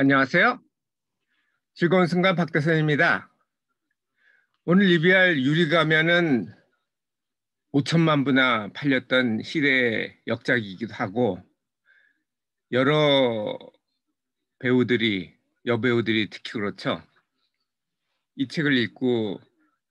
안녕하세요. 즐거운 순간 박대선입니다. 오늘 리뷰할 유리가면은 5천만 부나 팔렸던 시대의 역작이기도 하고 여러 배우들이 여배우들이 특히 그렇죠. 이 책을 읽고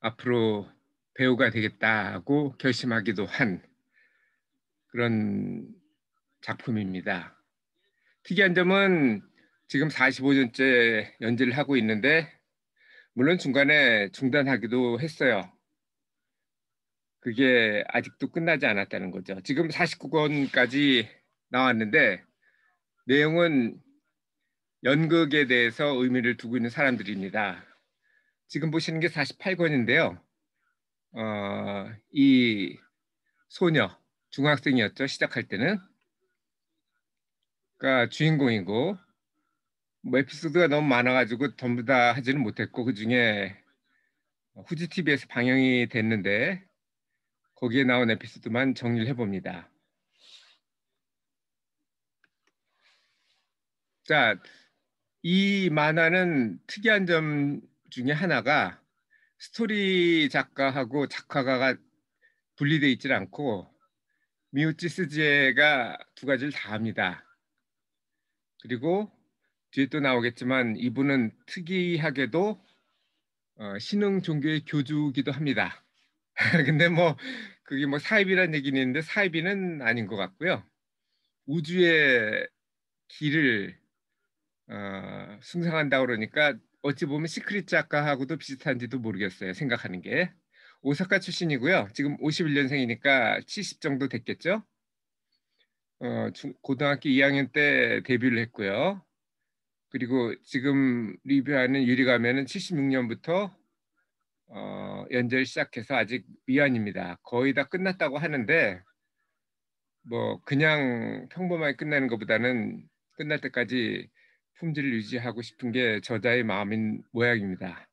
앞으로 배우가 되겠다고 결심하기도 한 그런 작품입니다. 특이한 점은 지금 45년째 연재를 하고 있는데 물론 중간에 중단하기도 했어요. 그게 아직도 끝나지 않았다는 거죠. 지금 49권까지 나왔는데 내용은 연극에 대해서 의미를 두고 있는 사람들입니다. 지금 보시는 게 48권인데요. 어, 이 소녀 중학생이었죠 시작할 때는 그러니까 주인공이고 뭐 에피소드가 너무 많아가지고 전부 다 하지는 못했고 그 중에 후지 TV에서 방영이 됐는데 거기에 나온 에피소드만 정리를 해봅니다. 자, 이 만화는 특이한 점 중에 하나가 스토리 작가하고 작화가가 분리되어 있질 않고 미우치 스지에가 두 가지를 다 합니다. 그리고 뒤에 또 나오겠지만 이분은 특이하게도 어, 신흥 종교의 교주기도 합니다. 근데 뭐 그게 뭐 사이비란 얘기는 있는데 사이비는 아닌 것 같고요. 우주의 길을 어, 숭상한다 그러니까 어찌 보면 시크릿 작가하고도 비슷한지도 모르겠어요. 생각하는 게 오사카 출신이고요. 지금 51년생이니까 70 정도 됐겠죠. 어, 중, 고등학교 2학년 때 데뷔를 했고요. 그리고 지금 리뷰하는 유리가면는 76년부터 어, 연재를 시작해서 아직 미완입니다 거의 다 끝났다고 하는데 뭐 그냥 평범하게 끝나는 것보다는 끝날 때까지 품질을 유지하고 싶은 게 저자의 마음인 모양입니다.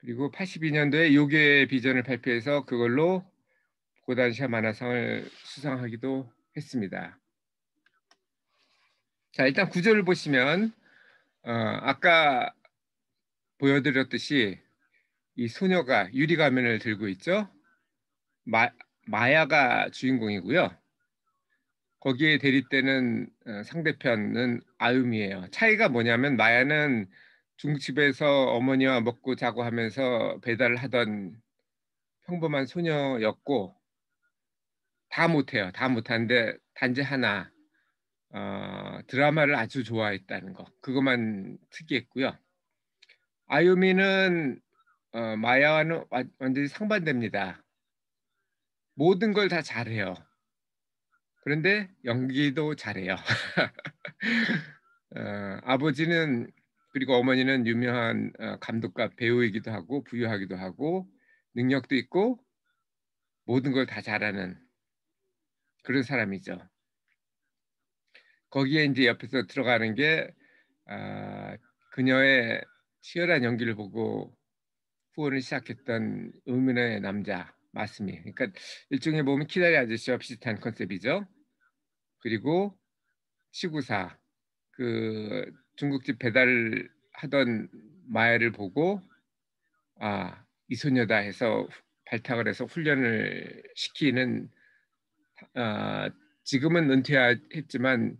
그리고 82년도에 요괴 의 비전을 발표해서 그걸로 고단샤 만화상을 수상하기도 했습니다. 자 일단 구절을 보시면 어, 아까 보여드렸듯이 이 소녀가 유리 가면을 들고 있죠. 마, 마야가 주인공이고요. 거기에 대립되는 어, 상대편은 아유미에요 차이가 뭐냐면 마야는 중집에서 어머니와 먹고 자고 하면서 배달을 하던 평범한 소녀였고 다 못해요. 다 못한데 단지 하나 어, 드라마를 아주 좋아했다는 거 그것만 특이했고요. 아유미는 어, 마야와는 완전히 상반됩니다. 모든 걸 다 잘해요. 그런데 연기도 잘해요. 어, 아버지는 그리고 어머니는 유명한 어, 감독과 배우이기도 하고 부유하기도 하고 능력도 있고 모든 걸 다 잘하는 그런 사람이죠. 거기에 이제 옆에서 들어가는 게 아, 그녀의 치열한 연기를 보고 후원을 시작했던 의문의 남자 마습니 그러니까 일종의 보면 키다리 아저씨와 비슷한 컨셉이죠. 그리고 시구사 그 중국집 배달 하던 마애를 보고 아이 소녀다 해서 발탁을 해서 훈련을 시키는 아, 지금은 은퇴했지만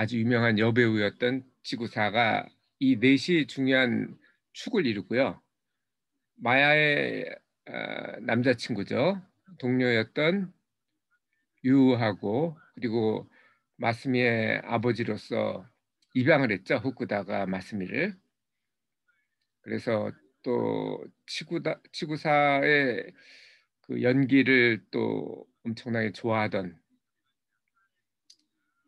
아주 유명한 여배우였던 지구사가 이 넷이 중요한 축을 이루고요. 마야의 어, 남자친구죠. 동료였던 유하고 그리고 마스미의 아버지로서 입양을 했죠. 후쿠다가 마스미를. 그래서 또지구다 치구사의 그 연기를 또 엄청나게 좋아하던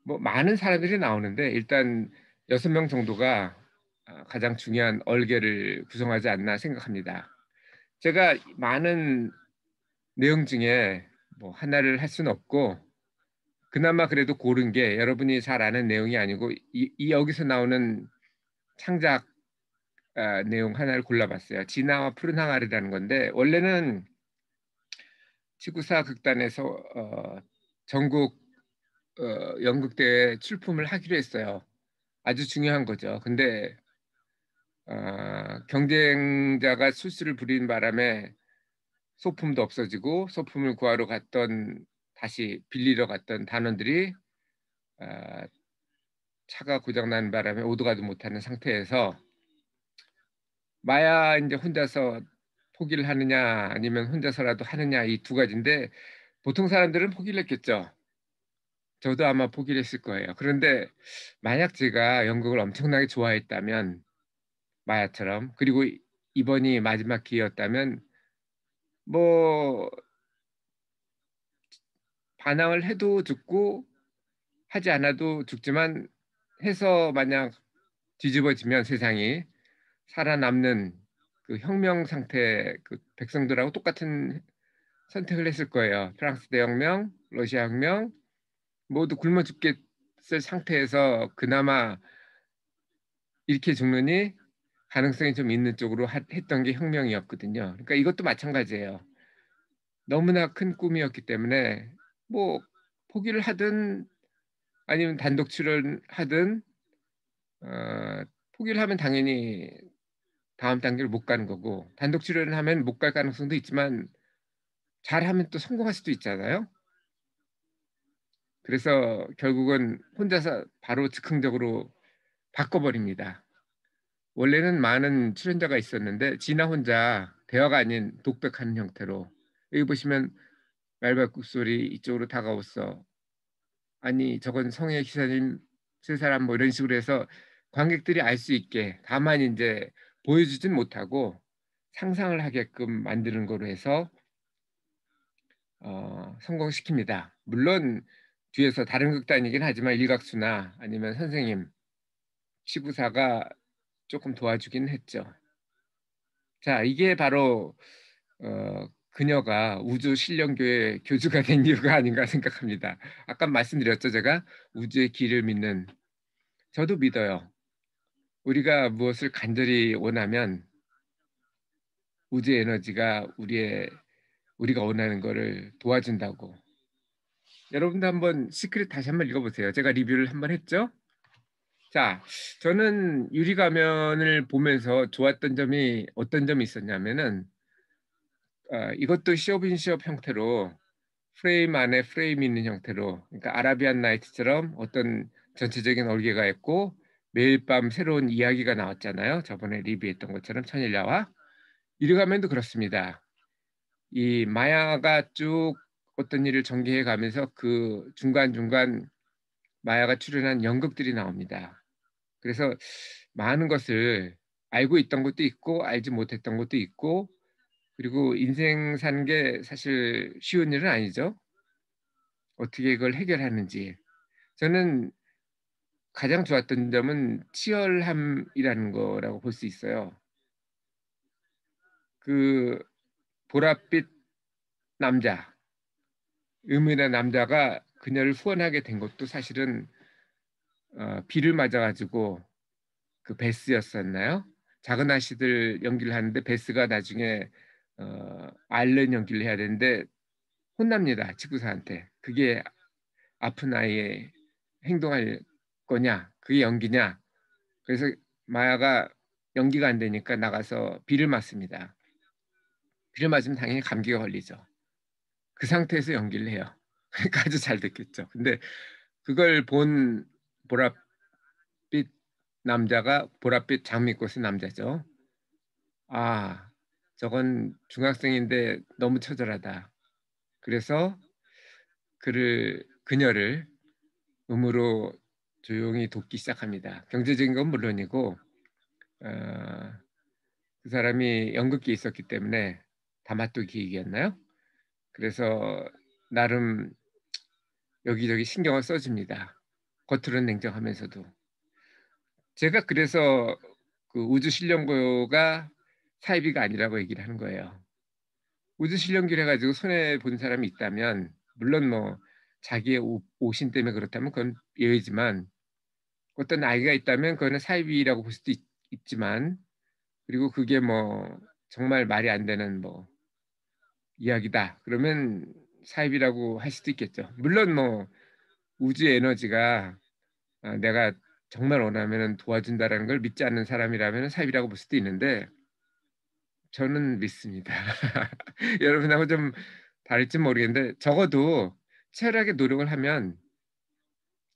뭐 많은 사람들이 나오는데 일단 여섯 명 정도가 아, 가장 중요한 얼개를 구성하지 않나 생각합니다. 제가 많은 내용 중에 뭐 하나를 할 수는 없고 그나마 그래도 고른 게 여러분이 잘 아는 내용이 아니고 이, 이 여기서 나오는 창작 아, 내용 하나를 골라봤어요. 진화와 푸른 항아리라는 건데 원래는 지구사 극단에서 어, 전국 어, 연극대에 출품을 하기로 했어요. 아주 중요한 거죠. 근데 어, 경쟁자가 술수를 부린 바람에 소품도 없어지고 소품을 구하러 갔던 다시 빌리러 갔던 단원들이 어, 차가 고장난 바람에 오도 가도 못하는 상태에서 마야 이제 혼자서 포기를 하느냐 아니면 혼자서라도 하느냐 이 두 가지인데 보통 사람들은 포기를 했겠죠. 저도 아마 포기를 했을 거예요. 그런데 만약 제가 연극을 엄청나게 좋아했다면 마야처럼 그리고 이번이 마지막 기회였다면 뭐 반항을 해도 죽고 하지 않아도 죽지만 해서 만약 뒤집어지면 세상이 살아남는 그 혁명 상태 그 백성들하고 똑같은 선택을 했을 거예요. 프랑스 대혁명, 러시아 혁명, 모두 굶어 죽겠을 상태에서 그나마 이렇게 죽느니 가능성이 좀 있는 쪽으로 하, 했던 게 혁명이었거든요. 그러니까 이것도 마찬가지예요. 너무나 큰 꿈이었기 때문에 뭐 포기를 하든 아니면 단독 출연 하든 어, 포기를 하면 당연히 다음 단계를 못 가는 거고 단독 출연을 하면 못 갈 가능성도 있지만 잘하면 또 성공할 수도 있잖아요. 그래서 결국은 혼자서 바로 즉흥적으로 바꿔버립니다. 원래는 많은 출연자가 있었는데 진아 혼자 대화가 아닌 독백하는 형태로 여기 보시면 말발굽 소리 이쪽으로 다가왔어. 아니 저건 성의 기사님 세 사람 뭐 이런 식으로 해서 관객들이 알 수 있게 다만 이제 보여주진 못하고 상상을 하게끔 만드는 거로 해서 어, 성공시킵니다. 물론 뒤에서 다른 극단이긴 하지만 일각수나 아니면 선생님 시부사가 조금 도와주긴 했죠. 자 이게 바로 어, 그녀가 우주 신령교회 교주가 된 이유가 아닌가 생각합니다. 아까 말씀드렸죠 제가 우주의 길을 믿는 저도 믿어요. 우리가 무엇을 간절히 원하면 우주 에너지가 우리의 우리가 원하는 것을 도와준다고 여러분도 한번 시크릿 다시 한번 읽어보세요. 제가 리뷰를 한번 했죠. 자, 저는 유리가면을 보면서 좋았던 점이 어떤 점이 있었냐면은 어, 이것도 시업인 시업 형태로 프레임 안에 프레임이 있는 형태로 그러니까 아라비안 나이트처럼 어떤 전체적인 얼개가 있고 매일 밤 새로운 이야기가 나왔잖아요. 저번에 리뷰했던 것처럼 천일야와 유리가면도 그렇습니다. 이 마야가 쭉 어떤 일을 전개해 가면서 그 중간중간 마야가 출연한 연극들이 나옵니다. 그래서 많은 것을 알고 있던 것도 있고 알지 못했던 것도 있고 그리고 인생 사는 게 사실 쉬운 일은 아니죠. 어떻게 그걸 해결하는지. 저는 가장 좋았던 점은 치열함이라는 거라고 볼 수 있어요. 그 보랏빛 남자 의문의 남자가 그녀를 후원하게 된 것도 사실은 어, 비를 맞아가지고 그 베스였었나요? 작은 아씨들 연기를 하는데 베스가 나중에 어, 알른 연기를 해야 되는데 혼납니다 직구사한테 그게 아픈 아이의 행동할 거냐 그게 연기냐 그래서 마야가 연기가 안 되니까 나가서 비를 맞습니다 비를 맞으면 당연히 감기가 걸리죠 그 상태에서 연기를 해요. 그러니까 아주 잘 됐겠죠. 근데 그걸 본 보랏빛 남자가 보랏빛 장미꽃의 남자죠. 아, 저건 중학생인데 너무 처절하다. 그래서 그를 그녀를 음으로 조용히 돕기 시작합니다. 경제적인 건 물론이고 어, 그 사람이 연극기에 있었기 때문에 다마토 기획이었나요? 그래서 나름 여기저기 신경을 써줍니다. 겉으로는 냉정하면서도 제가 그래서 그 우주 실령고가 사이비가 아니라고 얘기를 하는 거예요. 우주 실령기를 해가지고 손해 본 사람이 있다면 물론 뭐 자기의 오신 때문에 그렇다면 그건 예외지만 어떤 아이가 있다면 그거는 사이비라고 볼 수도 있, 지만 그리고 그게 뭐 정말 말이 안 되는 뭐 이야기다. 그러면 사입이라고 할 수도 있겠죠. 물론 뭐 우주 에너지가 아, 내가 정말 원하면 도와준다라는 걸 믿지 않는 사람이라면 사입이라고 볼 수도 있는데 저는 믿습니다. 여러분하고 좀 다를지 모르겠는데 적어도 치열하게 노력을 하면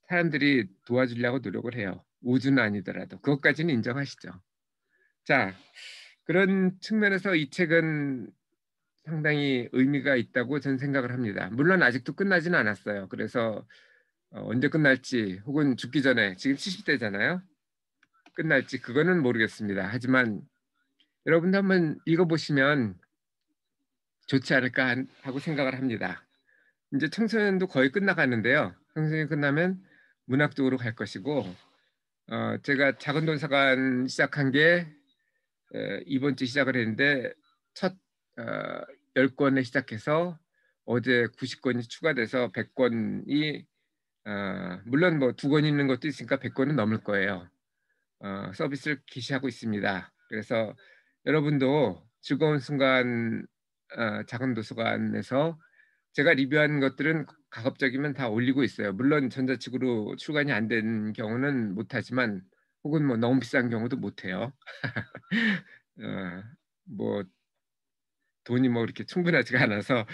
사람들이 도와주려고 노력을 해요. 우주는 아니더라도 그것까지는 인정하시죠. 자 그런 측면에서 이 책은 상당히 의미가 있다고 저는 생각을 합니다. 물론 아직도 끝나지는 않았어요. 그래서 어, 언제 끝날지 혹은 죽기 전에 지금 70대잖아요. 끝날지 그거는 모르겠습니다. 하지만 여러분도 한번 읽어보시면 좋지 않을까 하고 생각을 합니다. 이제 청소년도 거의 끝나가는데요. 청소년 끝나면 문학 쪽으로 갈 것이고 어, 제가 작은 돈사관 시작한 게 이번 주 시작을 했는데 첫 어, 10건에 시작해서 어제 9 0권이 추가돼서 100건이 어, 물론 뭐 두 권 있는 것도 있으니까 100건은 넘을 거예요. 어, 서비스를 기시하고 있습니다. 그래서 여러분도 즐거운 순간 어, 작은 도서관에서 제가 리뷰한 것들은 가급적이면 다 올리고 있어요. 물론 전자책으로 출간이 안 된 경우는 못하지만 혹은 뭐 너무 비싼 경우도 못해요. 어, 뭐 돈이 뭐 이렇게 충분하지가 않아서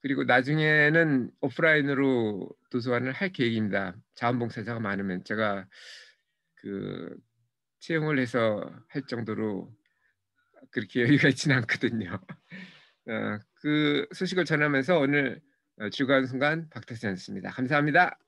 그리고 나중에는 오프라인으로 도서관을 할 계획입니다. 자원봉사자가 많으면 제가 그 채용을 해서 할 정도로 그렇게 여유가 있지는 않거든요. 어, 그 소식을 전하면서 오늘 어, 즐거운 순간 박태선였습니다 감사합니다.